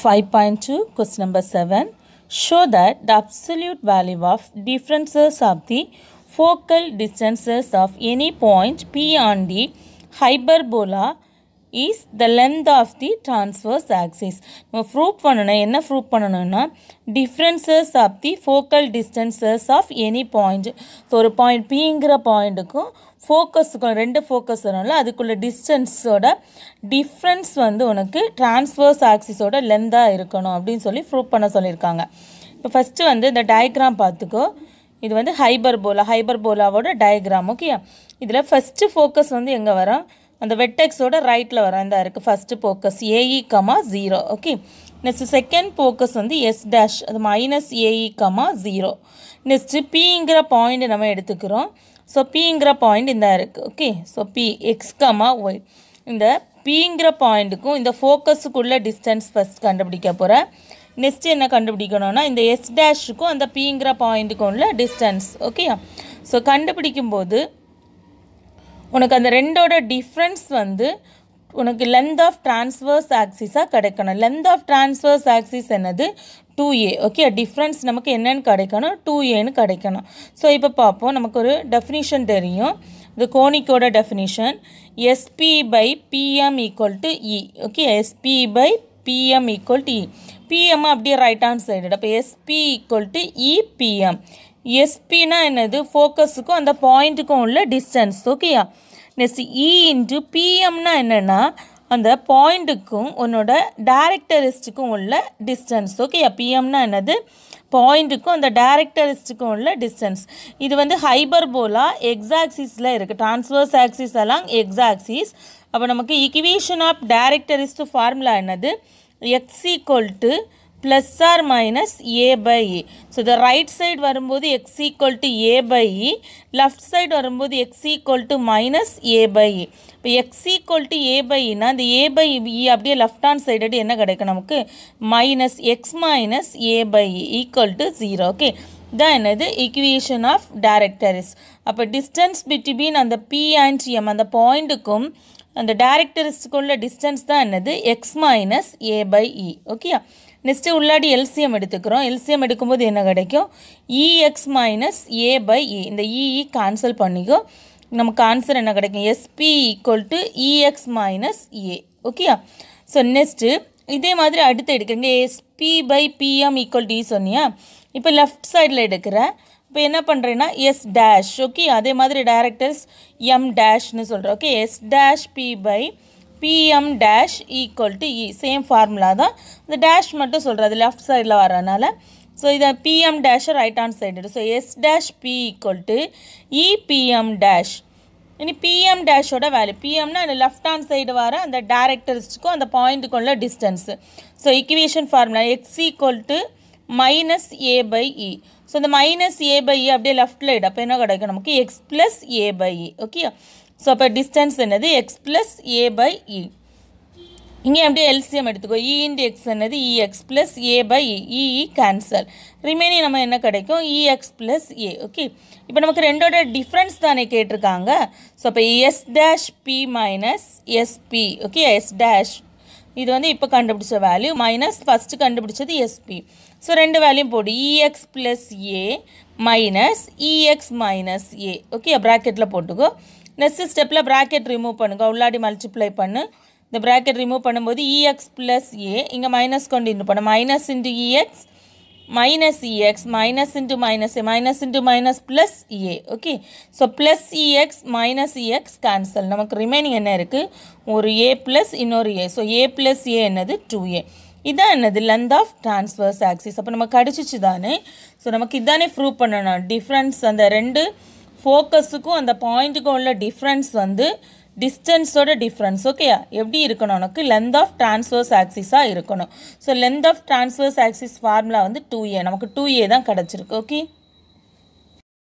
5.2 question number 7 show that the absolute value of differences of the focal distances of any point P on the hyperbola is the length of the transverse axis நம்ம prove பண்ணணும் என்ன prove பண்ணணும்னா differences of the focal distances of any point so ஒரு point பிங்கிற பாயிண்ட்டுக்கும் ஃபோக்கஸுக்கும் ரெண்டு focus வரும்ல அதுக்குள்ள டிஸ்டன்ஸோட டிஃப்ரென்ஸ் வந்து உனக்கு டிரான்ஸ்வர்ஸ் ஆக்சிஸோட லென்த்தாக இருக்கணும் அப்படின்னு சொல்லி ப்ரூவ் பண்ண சொல்லியிருக்காங்க இப்போ ஃபஸ்ட்டு வந்து இந்த டயக்ராம் பார்த்துக்கோ இது வந்து ஹைபர் போலா ஹைபர் போலாவோட டயக்ராம் ஓகே இதில் ஃபஸ்ட்டு ஃபோக்கஸ் வந்து எங்கே வரும் அந்த வெட்டெக்ஸோட ரைட்டில் வர இந்த இருக்குது first focus AE comma zero okay next second focus வந்து எஸ் டேஷ் அது minus AE comma zero next பிங்கிற பாயிண்ட் நம்ம எடுத்துக்கிறோம் ஸோ பிங்கிற பாயிண்ட் இந்த இருக்குது okay so P X comma Y இந்த பிங்கிற பாயிண்ட்டுக்கும் இந்த ஃபோக்கஸுக்குள்ளே டிஸ்டன்ஸ் ஃபஸ்ட் கண்டுபிடிக்க போகிறேன் நெக்ஸ்ட் என்ன கண்டுபிடிக்கணும்னா இந்த எஸ் டேஷுக்கும் அந்த பிங்கிற பாயிண்ட்டுக்கும் உள்ள டிஸ்டன்ஸ் ஓகே ஸோ கண்டுபிடிக்கும் போது உனக்கு அந்த ரெண்டோட டிஃப்ரென்ஸ் வந்து உனக்கு லென்த் ஆஃப் டிரான்ஸ்வர்ஸ் ஆக்சிஸாக கிடைக்கணும் லென்த் ஆஃப் டிரான்ஸ்வர்ஸ் ஆக்சிஸ் என்னது டூ ஏ ஓகே டிஃப்ரென்ஸ் நமக்கு என்னென்னு கிடைக்கணும் டூ ஏன்னு கிடைக்கணும் ஸோ இப்போ பார்ப்போம் நமக்கு ஒரு டெஃபினிஷன் தெரியும் இது கோனிக்கோட definition SP by PM equal to E okay SP by PM equal to E PM அப்படியே ரைட் ஹேண்ட் சைடு அப்போ எஸ்பி ஈக்குவல் டு இபிஎம் எஸ்பினா என்னது ஃபோக்கஸுக்கும் அந்த பாயிண்ட்டுக்கும் உள்ள டிஸ்டன்ஸ் ஓகேயா நெக்ஸ்ட் இ இன்ட்டு பிஎம்னா என்னென்னா அந்த பாயிண்ட்டுக்கும் உன்னோட டேரக்டரிஸ்டுக்கும் உள்ள டிஸ்டன்ஸ் ஓகேயா பிஎம்னா என்னது பாயிண்ட்டுக்கும் அந்த டேரக்டரிஸ்டுக்கும் உள்ள டிஸ்டன்ஸ் இது வந்து ஹைபர்போலா எக்ஸாக்சிஸில் இருக்குது டிரான்ஸ்வர்ஸ் ஆக்சிஸ் அலாங் எக்ஸாக்சிஸ் அப்போ நமக்கு இக்குவேஷன் ஆஃப் டேரக்டரிஸ்ட் ஃபார்முலா என்னது X equal to plus or minus A by E so இந்த ரைட் சைடு வரும்போது X equal to A by E left side வரும்போது X equal to minus A by E இப்போ X equal to A by இனா இந்த A by E அப்படியே left hand side என்ன கிடைக்கும் நமக்கு minus X minus A by E equal to zero okay தான் என்னது இக்குவேஷன் ஆஃப் டேரக்டரிஸ் அப்போ டிஸ்டன்ஸ் பிட்வீன் அந்த பி அண்ட் எம் அந்த பாயிண்ட்டுக்கும் அந்த டேரக்டரிஸ்க்குள்ள டிஸ்டன்ஸ் தான் என்னது X minus A by E ஓகேயா நெக்ஸ்ட்டு உள்ளாடி எல்சிஎம் எடுத்துக்கிறோம் எல்சிஎம் எடுக்கும்போது என்ன கிடைக்கும் இஎக்ஸ் மைனஸ் ஏ பை இ இந்த இஇ e கேன்சல் e பண்ணிக்கோ நமக்கு ஆன்சர் என்ன கிடைக்கும் SP equal to EX minus A ஓகேயா ஸோ நெக்ஸ்ட்டு இதே மாதிரி அடுத்து எடுக்கிறீங்க எஸ்பி பை பிஎம் ஈக்குவல் டி சொன்னியா இப்போ லெஃப்ட் சைடில் எடுக்கிறேன் இப்போ என்ன பண்ணுறேன்னா எஸ் டேஷ் ஓகே அதே மாதிரி டேரக்டர்ஸ் எம் டேஷ்னு சொல்கிறேன் okay S dash P by PM dash equal to E same formula தான் இந்த டேஷ் மட்டும் சொல்கிறது லெஃப்ட் சைடில் வரனால ஸோ இதை PM dash right hand side so S dash P equal to EPM dash இனி பிஎம் டேஷோட வேல்யூ பிஎம்னா அந்த லெஃப்ட் ஹேண்ட் சைடு வர அந்த டேரக்டரிஸ்டுக்கும் அந்த பாயிண்ட்டுக்கும் உள்ள distance so equation formula X equal to minus A by E so இந்த மைனஸ் ஏ பை இ அப்படியே லெஃப்ட் இடப்போ என்ன கிடைக்கும் நமக்கு X plus A by E okay so அப்போ டிஸ்டன்ஸ் என்னது X plus A by E இங்கே அப்படியே எல்சிஎம் எடுத்துக்கோ இ e இன்டு எக்ஸ் என்னது EX plus A by E EE cancel remaining நம்ம என்ன கிடைக்கும் இஎக்ஸ் ப்ளஸ் ஏ ஓகே இப்போ நமக்கு ரெண்டோட டிஃப்ரென்ஸ் தானே கேட்டிருக்காங்க ஸோ அப்போ S dash P minus SP okay S dash இது வந்து இப்போ கண்டுபிடிச்ச வேல்யூ மைனஸ் ஃபஸ்ட்டு கண்டுபிடிச்சது எஸ்பி ஸோ ரெண்டு வேல்யூம் போடு EX plus A minus EX minus A okay ப்ராக்கெட்டில் போட்டுக்கோ நெக்ஸ்ட் ஸ்டெப்பில் ப்ராக்கெட் ரிமூவ் பண்ணுங்க உள்ளாடி மல்டிப்ளை பண்ணு இந்த ப்ராக்கெட் ரிமூவ் பண்ணும்போது இஎக்ஸ் ப்ளஸ் ஏ இங்கே மைனஸ் கொண்டு இன்னும் பண்ணு minus into EX minus ex minus into minus a minus into minus plus a okay so plus ex minus ex cancel நமக்கு remaining என்ன இருக்கு ஒரு a plus இன்னொரு a so a plus a என்னது 2a இதான் என்னது length of transverse axis அப்பு நம்ம கடிச்சிச்சிதானே so நமக்கு இதானே ப்ரூவ் பண்ணணும் difference அந்த 2 focusுக்கு அந்த pointுக்கு உள்ள difference வந்து டிஸ்டன்ஸோட டிஃப்ரென்ஸ் ஓகே எப்படி இருக்கணும் உனக்கு லென்த் ஆஃப் டிரான்ஸ்வர்ஸ் ஆக்சிஸாக இருக்கணும் so length of transverse axis formula வந்து டூ ஏ நமக்கு டூ ஏ தான் கிடச்சிருக்கு ஓகே